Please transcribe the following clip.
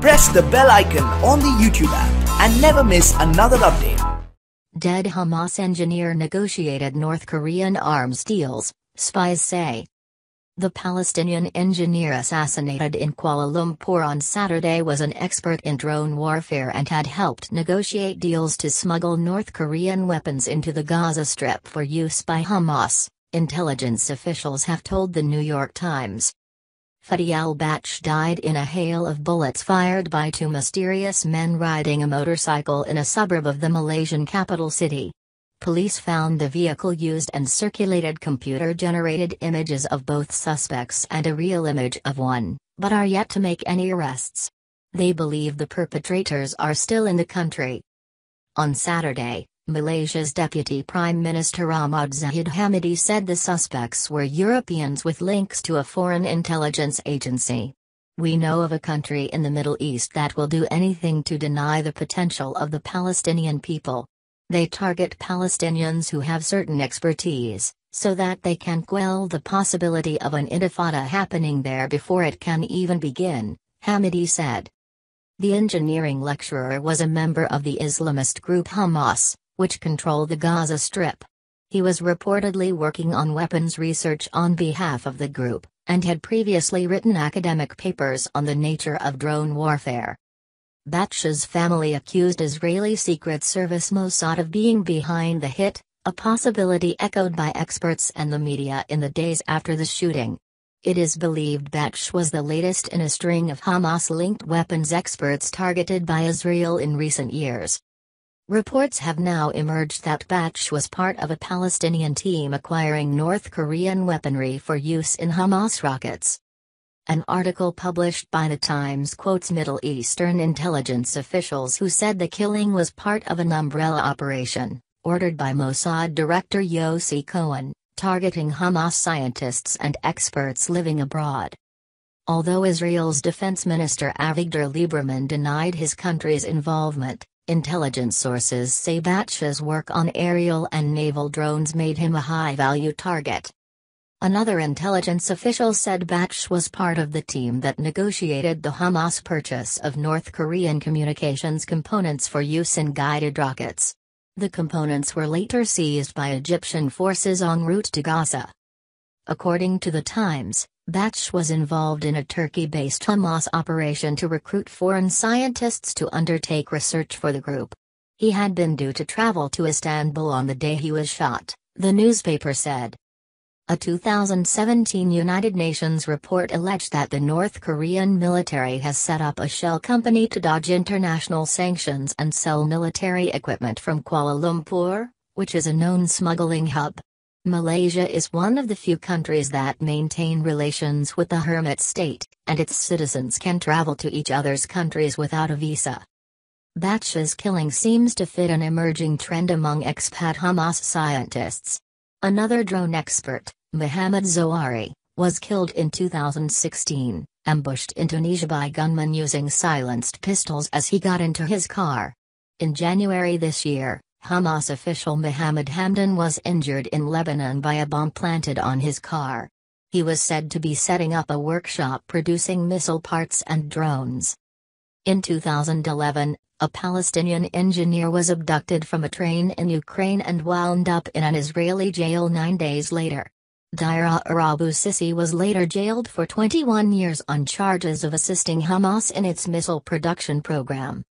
press the bell icon on the YouTube app and never miss another update. Dead Hamas engineer negotiated North Korean arms deals, spies say. The Palestinian engineer assassinated in Kuala Lumpur on Saturday was an expert in drone warfare and had helped negotiate deals to smuggle North Korean weapons into the Gaza Strip for use by Hamas, intelligence officials have told the New York Times. Fadi Albatch died in a hail of bullets fired by two mysterious men riding a motorcycle in a suburb of the Malaysian capital city. Police found the vehicle used and circulated computer generated images of both suspects and a real image of one, but are yet to make any arrests. They believe the perpetrators are still in the country. On Saturday, Malaysia's Deputy Prime Minister Ahmad Zahid Hamidi said the suspects were Europeans with links to a foreign intelligence agency. We know of a country in the Middle East that will do anything to deny the potential of the Palestinian people. They target Palestinians who have certain expertise, so that they can quell the possibility of an intifada happening there before it can even begin, Hamidi said. The engineering lecturer was a member of the Islamist group Hamas, which control the Gaza Strip. He was reportedly working on weapons research on behalf of the group, and had previously written academic papers on the nature of drone warfare. Batsh's family accused Israeli Secret Service Mossad of being behind the hit, a possibility echoed by experts and the media in the days after the shooting. It is believed Batsh was the latest in a string of Hamas linked weapons experts targeted by Israel in recent years. Reports have now emerged that Batch was part of a Palestinian team acquiring North Korean weaponry for use in Hamas rockets. An article published by The Times quotes Middle Eastern intelligence officials who said the killing was part of an umbrella operation, ordered by Mossad director Yossi Cohen, targeting Hamas scientists and experts living abroad. Although Israel's defense minister Avigdor Lieberman denied his country's involvement, Intelligence sources say Batch's work on aerial and naval drones made him a high value target. Another intelligence official said Batch was part of the team that negotiated the Hamas purchase of North Korean communications components for use in guided rockets. The components were later seized by Egyptian forces en route to Gaza. According to The Times, Batch was involved in a Turkey based Hamas operation to recruit foreign scientists to undertake research for the group. He had been due to travel to Istanbul on the day he was shot, the newspaper said. A 2017 United Nations report alleged that the North Korean military has set up a shell company to dodge international sanctions and sell military equipment from Kuala Lumpur, which is a known smuggling hub. Malaysia is one of the few countries that maintain relations with the hermit state, and its citizens can travel to each other's countries without a visa. Batch's killing seems to fit an emerging trend among expat Hamas scientists. Another drone expert, Muhammad Zawari, was killed in 2016, ambushed in Tunisia by gunmen using silenced pistols as he got into his car. In January this year, Hamas official Mohammed Hamdan was injured in Lebanon by a bomb planted on his car. He was said to be setting up a workshop producing missile parts and drones. In 2011, a Palestinian engineer was abducted from a train in Ukraine and wound up in an Israeli jail nine days later. Dira Arabu Sisi was later jailed for 21 years on charges of assisting Hamas in its missile production program.